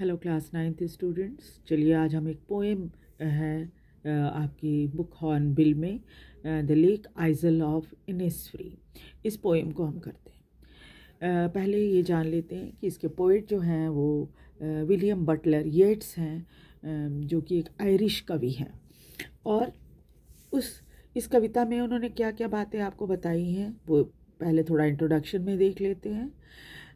Hello class ninth students चलिए आज हम एक पोएम है आपकी बुक हॉर्न बिल में the lake isle of Innisfree इस पोएम को हम करते हैं पहले ये जान लेते हैं कि इसके पोइट जो हैं वो विलियम बटलर येट्स हैं जो कि एक आयरिश कवि हैं और उस इस कविता में उन्होंने क्या क्या बातें आपको बताई हैं वो पहले थोड़ा इंट्रोडक्शन में देख लेते हैं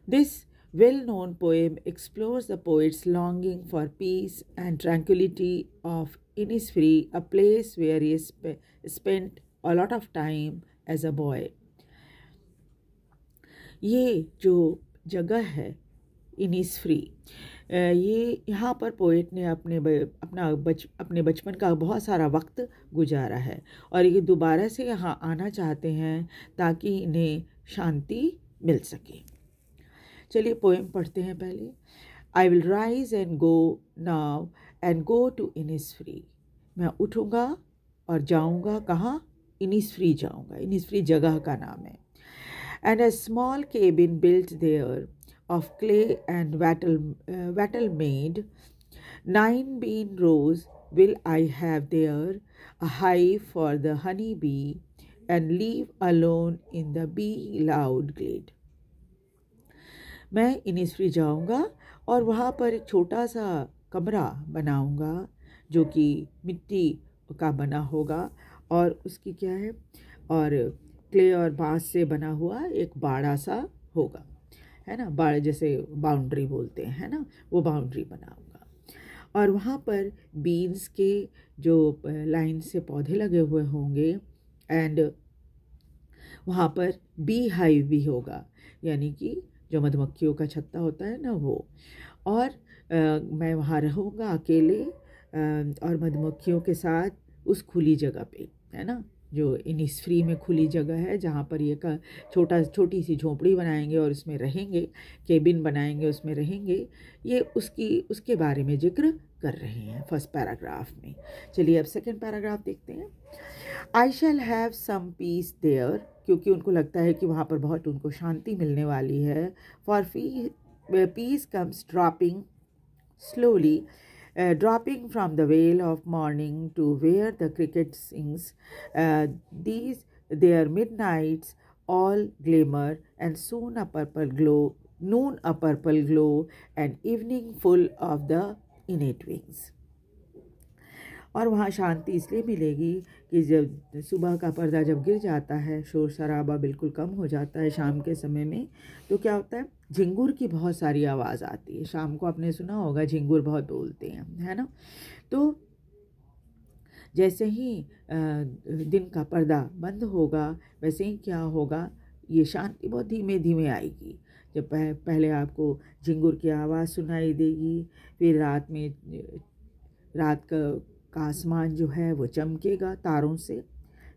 this well known poem explores the poet's longing for peace and tranquility of Innisfree, a place where he sp spent a lot of time as a boy. ये जो जगह है इनिसफ्री ये यहाँ पर पोइट ने अपने अपना बच अपने बचपन का बहुत सारा वक्त गुजारा है और ये दोबारा से यहाँ आना चाहते हैं ताकि इन्हें शांति मिल सके चलिए पोएम पढ़ते हैं पहले I will rise and go now and go to Innisfree मैं उठूँगा और जाऊँगा कहाँ इनिस फ्री जाऊँगा इनिस फ्री जगह का नाम है and a small cabin built there of clay and wattle wattle made nine bean rows will I have there hive for the honey bee and live alone in the bee loud glade मैं Innisfree जाऊंगा और वहाँ पर एक छोटा सा कमरा बनाऊंगा जो कि मिट्टी का बना होगा और उसकी क्या है और क्ले और बांस से बना हुआ एक बाड़ा सा होगा है ना बाड़ जैसे बाउंड्री बोलते हैं ना वो बाउंड्री बनाऊंगा और वहाँ पर बीन्स के जो लाइन से पौधे लगे हुए होंगे एंड वहाँ पर बी हाइव भी होगा यानी कि जो मधुमक्खियों का छत्ता होता है ना वो और आ, मैं वहाँ रहूँगा अकेले आ, और मधुमक्खियों के साथ उस खुली जगह पे है ना जो फ्री में खुली जगह है जहाँ पर ये का छोटा छोटी सी झोपड़ी बनाएंगे और उसमें रहेंगे केबिन बनाएंगे उसमें रहेंगे ये उसकी उसके बारे में जिक्र कर रहे हैं फर्स्ट पैराग्राफ में चलिए अब सेकंड पैराग्राफ देखते हैं I shall have some peace there क्योंकि उनको लगता है कि वहाँ पर बहुत उनको शांति मिलने वाली है for fee peace comes dropping slowly dropping from the veil of morning to where the cricket sings these they are mid nights all glamour and soon a purple glow noon a purple glow and evening full of the linnet wings और वहाँ शांति इसलिए मिलेगी कि जब सुबह का पर्दा जब गिर जाता है शोर शराबा बिल्कुल कम हो जाता है शाम के समय में तो क्या होता है झिंगूर की बहुत सारी आवाज़ आती है शाम को आपने सुना होगा झिंगूर बहुत बोलते हैं है ना तो जैसे ही दिन का पर्दा बंद होगा वैसे ही क्या होगा ये शांति बहुत धीमे धीमे आएगी जब पहले आपको झिंगुर की आवाज़ सुनाई देगी फिर रात में रात का का आसमान जो है वो चमकेगा तारों से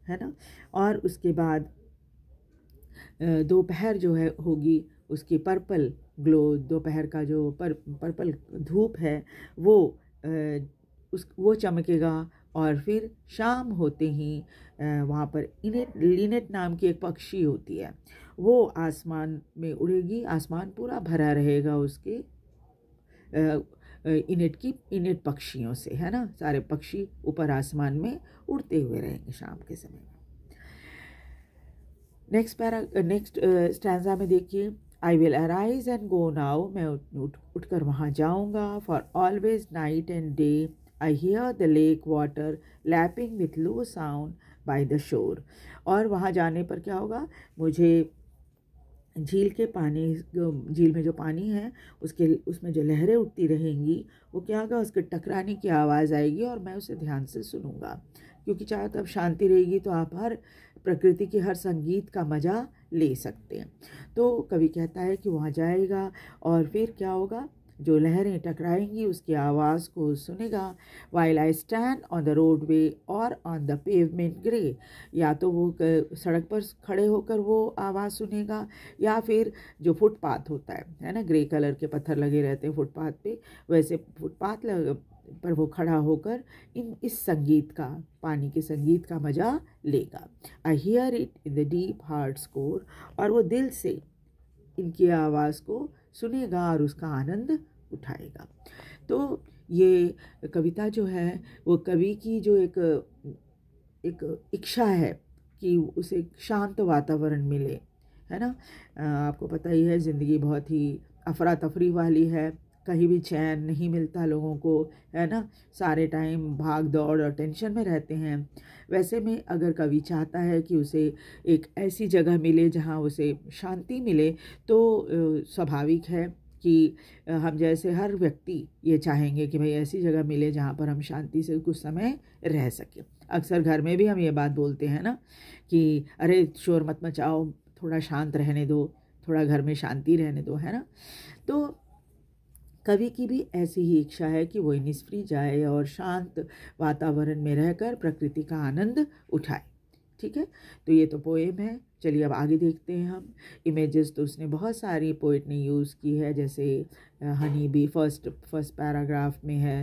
है ना और उसके बाद दोपहर जो है होगी उसकी पर्पल ग्लो दोपहर का जो पर पर्पल धूप है वो उस वो चमकेगा और फिर शाम होते ही वहाँ पर इनेट लिनेट नाम की एक पक्षी होती है वो आसमान में उड़ेगी आसमान पूरा भरा रहेगा उसके इनेट की इनेट पक्षियों से है ना सारे पक्षी ऊपर आसमान में उड़ते हुए रहेंगे शाम के समय में नेक्स्ट पैरा नेक्स्ट स्टैंडा में देखिए I will arise and go now मैं उठ उठ कर वहाँ जाऊँगा for always night and day I hear the lake water lapping with low sound by the shore और वहाँ जाने पर क्या होगा मुझे झील के पानी झील में जो पानी है उसके उसमें जो लहरें उठती रहेंगी वो क्या होगा उसके टकराने की आवाज़ आएगी और मैं उसे ध्यान से सुनूंगा क्योंकि चाहे तब शांति रहेगी तो आप हर प्रकृति के हर संगीत का मज़ा ले सकते हैं तो कवि कहता है कि वहाँ जाएगा और फिर क्या होगा जो लहरें टकराएंगी उसकी आवाज़ को सुनेगा while I stand on the roadway और ऑन द पेवमेंट ग्रे या तो वो सड़क पर खड़े होकर वो आवाज़ सुनेगा या फिर जो फुटपाथ होता है है ना ग्रे कलर के पत्थर लगे रहते हैं फुटपाथ पे वैसे फुटपाथ पर वो खड़ा होकर इन इस संगीत का पानी के संगीत का मज़ा लेगा I hear it in the deep heart score और वो दिल से इनकी आवाज़ को सुनेगा और उसका आनंद उठाएगा तो ये कविता जो है वो कवि की जो एक एक इच्छा है कि उसे शांत वातावरण मिले है ना आपको पता ही है ज़िंदगी बहुत ही अफरा तफरी वाली है कहीं भी चैन नहीं मिलता लोगों को है ना सारे टाइम भाग दौड़ और टेंशन में रहते हैं वैसे में अगर कवि चाहता है कि उसे एक ऐसी जगह मिले जहाँ उसे शांति मिले तो स्वाभाविक है कि हम जैसे हर व्यक्ति ये चाहेंगे कि भाई ऐसी जगह मिले जहाँ पर हम शांति से कुछ समय रह सकें अक्सर घर में भी हम ये बात बोलते हैं ना कि अरे शोर मत मचाओ थोड़ा शांत रहने दो थोड़ा घर में शांति रहने दो है ना तो कवि की भी ऐसी ही इच्छा है कि वो निष्फ्री जाए और शांत वातावरण में रहकर प्रकृति का आनंद उठाए ठीक है तो ये तो पोएम है चलिए अब आगे देखते हैं हम इमेजेस तो उसने बहुत सारी पोइट ने यूज़ की है जैसे honey bee first first paragraph में है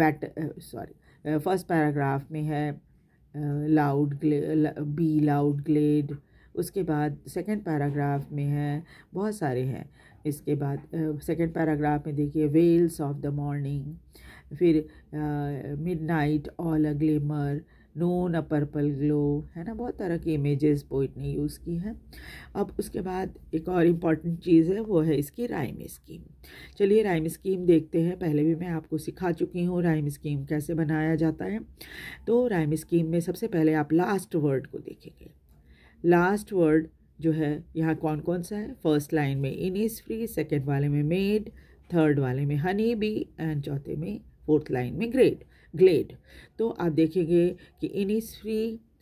वैट सॉरी फर्स्ट पैराग्राफ में है लाउड ग्ले बी लाउड ग्लेड उसके बाद सेकंड पैराग्राफ में है बहुत सारे हैं इसके बाद सेकंड पैराग्राफ में देखिए वेल्स ऑफ द मॉर्निंग फिर mid night all a glamour noon a purple glow है ना बहुत तरह के इमेजेस पोइट ने यूज़ की हैं अब उसके बाद एक और इम्पॉर्टेंट चीज़ है वो है इसकी राइम स्कीम चलिए राइम स्कीम देखते हैं पहले भी मैं आपको सिखा चुकी हूँ राइम स्कीम कैसे बनाया जाता है तो राइम स्कीम में सबसे पहले आप लास्ट वर्ड को देखेंगे लास्ट वर्ड जो है यहाँ कौन कौन सा है फर्स्ट लाइन में इनिस फ्री सेकेंड वाले में मेड थर्ड वाले में हनी बी एंड चौथे में फोर्थ लाइन में ग्रेड ग्लेड तो आप देखेंगे कि इनिस फ्री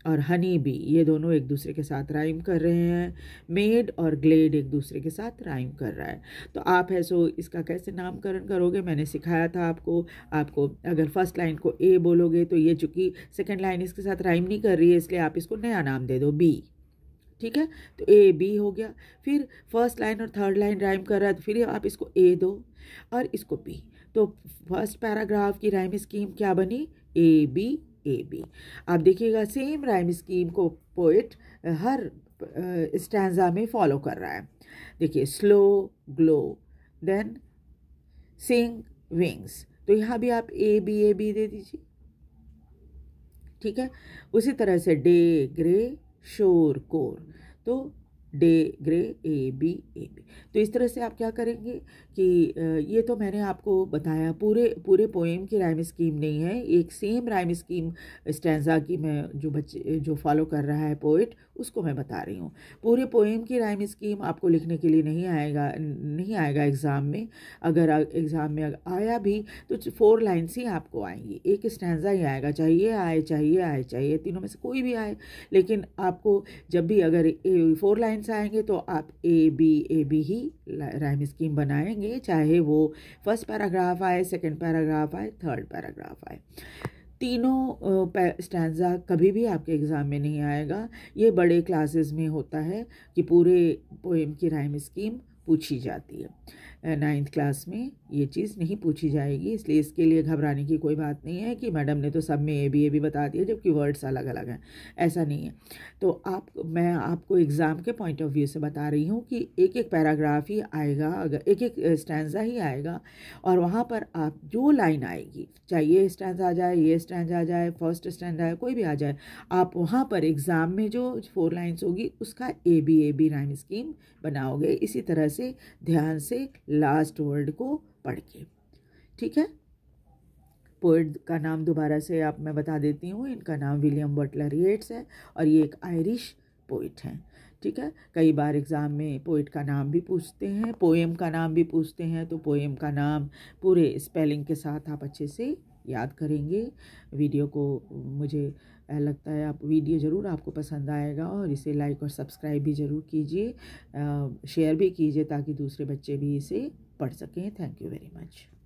और हनी बी ये दोनों एक दूसरे के साथ राइम कर रहे हैं मेड और ग्लेड एक दूसरे के साथ राइम कर रहा है तो आप है सो इसका कैसे नामकरण करोगे मैंने सिखाया था आपको आपको अगर फर्स्ट लाइन को ए बोलोगे तो ये चूँकि सेकेंड लाइन इसके साथ राइम नहीं कर रही है इसलिए आप इसको नया नाम दे दो बी ठीक है तो ए बी हो गया फिर फर्स्ट लाइन और थर्ड लाइन राइम कर रहा है तो फिर आप इसको ए दो और इसको बी तो फर्स्ट पैराग्राफ की राइम स्कीम क्या बनी ए बी ए बी आप देखिएगा सेम राइम स्कीम को पोइट हर स्टैंडा में फॉलो कर रहा है देखिए slow glow then sing wings तो यहाँ भी आप ए बी ए बी दे दीजिए ठीक है उसी तरह से डे ग्रे शोर कोर तो day grey A B A B तो इस तरह से आप क्या करेंगे कि ये तो मैंने आपको बताया पूरे पूरे पोएम की राइम स्कीम नहीं है एक सेम राइम स्कीम स्टैंडा की मैं जो बच्चे जो फॉलो कर रहा है पोइट उसको मैं बता रही हूँ पूरे पोएम की राइम स्कीम आपको लिखने के लिए नहीं आएगा नहीं आएगा एग्ज़ाम में अगर एग्ज़ाम में आया भी तो फोर लाइन्स ही आपको आएंगी एक स्टैंडा ही आएगा चाहिए आए चाहिए आए चाहिए तीनों में से कोई भी आए लेकिन आपको जब भी अगर फोर लाइन्स आएंगे तो आप ए बी ए बी ही राइम स्कीम बनाएंगे चाहे वो फर्स्ट पैराग्राफ आए सेकेंड पैराग्राफ आए थर्ड पैराग्राफ आए तीनों स्टैंडा कभी भी आपके एग्ज़ाम में नहीं आएगा ये बड़े क्लासेस में होता है कि पूरे पोएम की राइम स्कीम पूछी जाती है नाइन्थ क्लास में ये चीज़ नहीं पूछी जाएगी इसलिए इसके लिए घबराने की कोई बात नहीं है कि मैडम ने तो सब में ए बी ए भी बता दिया जबकि वर्ड्स अलग अलग हैं ऐसा नहीं है तो आप मैं आपको एग्ज़ाम के पॉइंट ऑफ व्यू से बता रही हूँ कि एक एक पैराग्राफ ही आएगा अगर एक एक स्टैंडा ही आएगा और वहाँ पर आप जो लाइन आएगी चाहे ये स्टैंड आ जाए ये स्टैंड आ जाए फर्स्ट स्टैंड आए कोई भी आ जाए आप वहाँ पर एग्ज़ाम में जो फोर लाइन्स होगी उसका A B A B rhyme scheme बनाओगे इसी तरह से ध्यान से लास्ट वर्ड को पढ़ के ठीक है पोइट का नाम दोबारा से आप मैं बता देती हूँ इनका नाम विलियम बटलर येट्स है और ये एक आयरिश पोइट हैं ठीक है कई बार एग्ज़ाम में पोइट का नाम भी पूछते हैं पोएम का नाम भी पूछते हैं तो पोएम का नाम पूरे स्पेलिंग के साथ आप अच्छे से याद करेंगे वीडियो को मुझे लगता है आप वीडियो ज़रूर आपको पसंद आएगा और इसे लाइक और सब्सक्राइब भी ज़रूर कीजिए शेयर भी कीजिए ताकि दूसरे बच्चे भी इसे पढ़ सकें थैंक यू वेरी मच